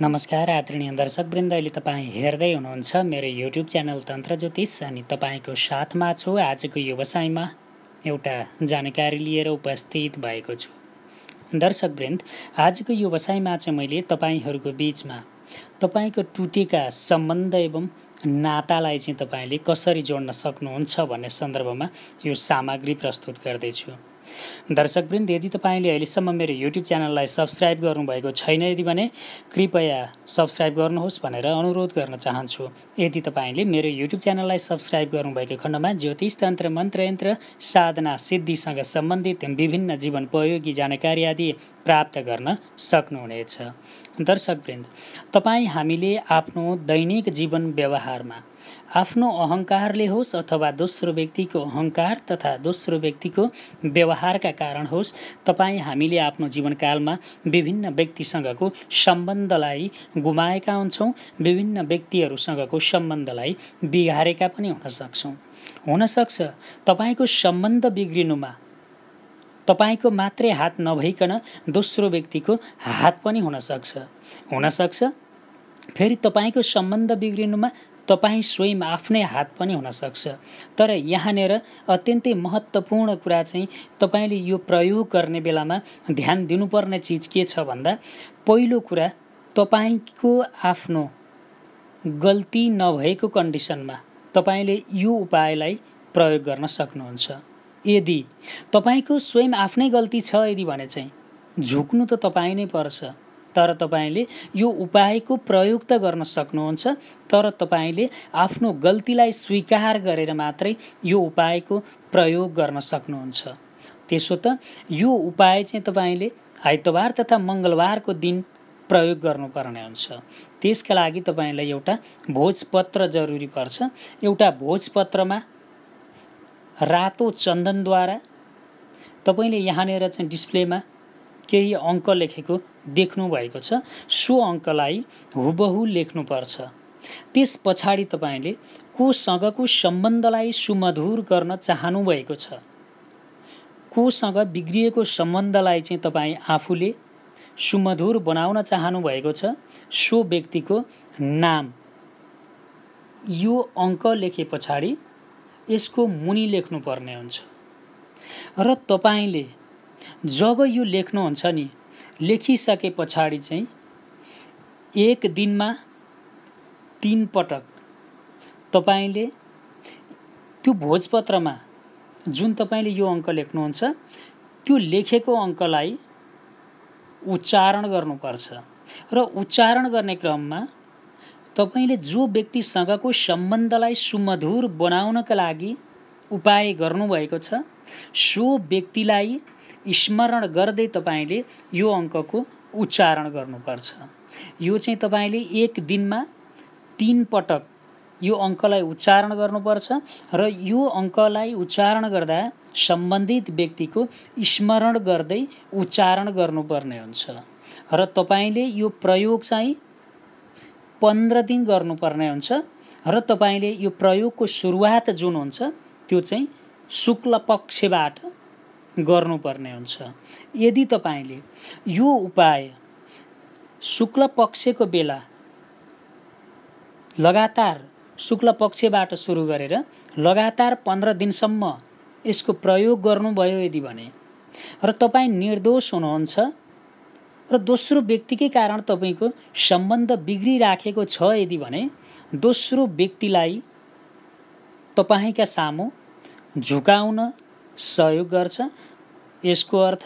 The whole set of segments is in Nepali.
नमस्कार आदरणीय दर्शकवृन्द अहिले तपाईँ हेर्दै हुनुहुन्छ मेरो युट्युब च्यानल तन्त्र ज्योतिष अनि तपाईँको साथमा छु आजको व्यवसायमा एउटा जानकारी लिएर उपस्थित भएको छु दर्शकवृन्द आजको व्यवसायमा चाहिँ मैले तपाईँहरूको बिचमा तपाईँको टुटेका सम्बन्ध एवं नातालाई चाहिँ तपाईँले कसरी जोड्न सक्नुहुन्छ भन्ने सन्दर्भमा यो सामग्री प्रस्तुत गर्दैछु दर्शकवृन्द यदि तपाईँले अहिलेसम्म मेरो युट्युब च्यानललाई सब्सक्राइब गर्नुभएको छैन यदि भने कृपया सब्सक्राइब गर्नुहोस् भनेर अनुरोध गर्न चाहन्छु यदि तपाईँले मेरो युट्युब च्यानललाई सब्सक्राइब गर्नुभएको खण्डमा ज्योतिष तन्त्र मन्त्र यन्त्र साधना सिद्धिसँग सम्बन्धित विभिन्न जीवन उपयोगी जानकारी आदि प्राप्त गर्न सक्नुहुनेछ दर्शकवृन्द तपाईँ हामीले आफ्नो दैनिक जीवन व्यवहारमा आफ्नो अहङ्कारले होस् अथवा दोस्रो व्यक्तिको अहङ्कार तथा दोस्रो व्यक्तिको व्यवहारका कारण होस् तपाईँ हामीले आफ्नो जीवनकालमा विभिन्न व्यक्तिसँगको सम्बन्धलाई गुमाएका हुन्छौँ विभिन्न व्यक्तिहरूसँगको सम्बन्धलाई बिगारेका पनि हुन सक्छौँ हुनसक्छ तपाईँको सम्बन्ध बिग्रिनुमा तपाईँको मात्रै हात नभइकन दोस्रो व्यक्तिको हात पनि हुनसक्छ हुनसक्छ फेरि तपाईँको सम्बन्ध बिग्रिनुमा तपाईँ स्वयं आफ्नै हात पनि हुनसक्छ तर यहाँनिर अत्यन्तै महत्त्वपूर्ण कुरा चाहिँ तपाईँले यो प्रयोग गर्ने बेलामा ध्यान दिनुपर्ने चिज के छ भन्दा पहिलो कुरा तपाईँको आफ्नो गल्ती नभएको कन्डिसनमा तपाईँले यो उपायलाई प्रयोग गर्न सक्नुहुन्छ यदि तपाईँको स्वयं आफ्नै गल्ती छ यदि भने चाहिँ झुक्नु त तपाईँ नै पर्छ तर तपाईँले यो उपायको प्रयोग त गर्न सक्नुहुन्छ तर तपाईँले आफ्नो गल्तीलाई स्वीकार गरेर मात्रै यो उपायको प्रयोग गर्न सक्नुहुन्छ त्यसो त यो उपाय चाहिँ तपाईँले आइतबार तथा मङ्गलबारको दिन प्रयोग गर्नुपर्ने हुन्छ त्यसका लागि तपाईँलाई एउटा भोजपत्र जरुरी पर्छ एउटा भोजपत्रमा रातो चन्दनद्वारा तपाईँले यहाँनिर चाहिँ डिस्प्लेमा केही अङ्क लेखेको देख्नुभएको छ सो अङ्कलाई हुबहु लेख्नुपर्छ त्यस पछाडि तपाईँले कोसँगको सम्बन्धलाई सुमधुर गर्न चाहनुभएको छ कोसँग बिग्रिएको सम्बन्धलाई चाहिँ तपाईँ आफूले सुमधुर बनाउन चाहनुभएको छ सो व्यक्तिको नाम यो अङ्क लेखे पछाडि यसको मुनि लेख्नुपर्ने हुन्छ र तपाईँले जब यो लेख्नुहुन्छ नि लेखिसके पछाडि चाहिँ एक दिनमा तिन पटक तपाईँले त्यो भोजपत्रमा जुन तपाईँले यो अङ्क लेख्नुहुन्छ त्यो लेखेको अङ्कलाई उच्चारण गर्नुपर्छ र उच्चारण गर्ने क्रममा तपाईँले जो व्यक्तिसँगको सम्बन्धलाई सुमधुर बनाउनका लागि उपाय गर्नुभएको छ सो व्यक्तिलाई स्मरण गर्दै तपाईँले यो अङ्कको उच्चारण गर्नुपर्छ यो चाहिँ तपाईँले एक दिनमा तिन पटक यो अङ्कलाई उच्चारण गर्नुपर्छ र यो अङ्कलाई उच्चारण गर्दा सम्बन्धित व्यक्तिको स्मरण गर्दै उच्चारण गर्नुपर्ने हुन्छ र तपाईँले यो प्रयोग चाहिँ पन्ध्र दिन गर्नुपर्ने हुन्छ र तपाईँले यो प्रयोगको सुरुवात जुन हुन्छ त्यो चाहिँ शुक्ल पक्षबाट गर्नुपर्ने हुन्छ यदि तपाईँले यो उपाय शुक्ल पक्षको बेला लगातार शुक्ल पक्षबाट सुरु गरेर लगातार पन्ध्र दिनसम्म यसको प्रयोग गर्नुभयो यदि भने र तपाईँ निर्दोष हुनुहुन्छ र दोस्रो व्यक्तिकै कारण तपाईँको सम्बन्ध बिग्रिराखेको छ यदि भने दोस्रो व्यक्तिलाई तपाईँका सामु झुकाउन सहयोग गर्छ यसको अर्थ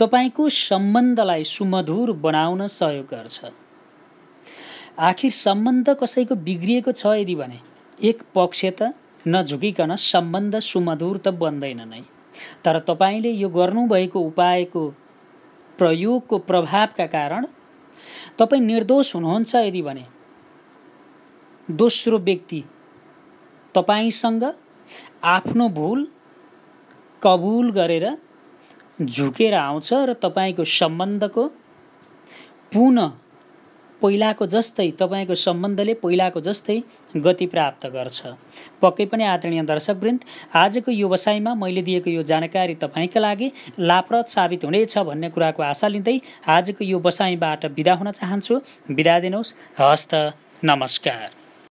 तपाईँको सम्बन्धलाई सुमधुर बनाउन सहयोग गर्छ आखिर सम्बन्ध कसैको बिग्रिएको छ यदि भने एक पक्ष त नझुकिकन सम्बन्ध सुमधुर त बन्दैन नै तर तपाईँले यो गर्नुभएको उपायको प्रयोगको प्रभावका कारण तपाईँ निर्दोष हुनुहुन्छ यदि भने दोस्रो व्यक्ति तपाईँसँग आफ्नो भुल कबुल गरेर झुकेर आउँछ र तपाईँको सम्बन्धको पुनः पहिलाको जस्तै तपाईँको सम्बन्धले पहिलाको जस्तै गति प्राप्त गर्छ पक्कै पनि आदरणीय दर्शकवृन्द आजको यो व्यवसायमा मैले दिएको यो जानकारी तपाईँका लागि लाभप्रद साबित हुनेछ भन्ने कुराको आशा लिँदै आजको यो व्यवसायबाट बिदा हुन चाहन्छु बिदा दिनुहोस् हस्त नमस्कार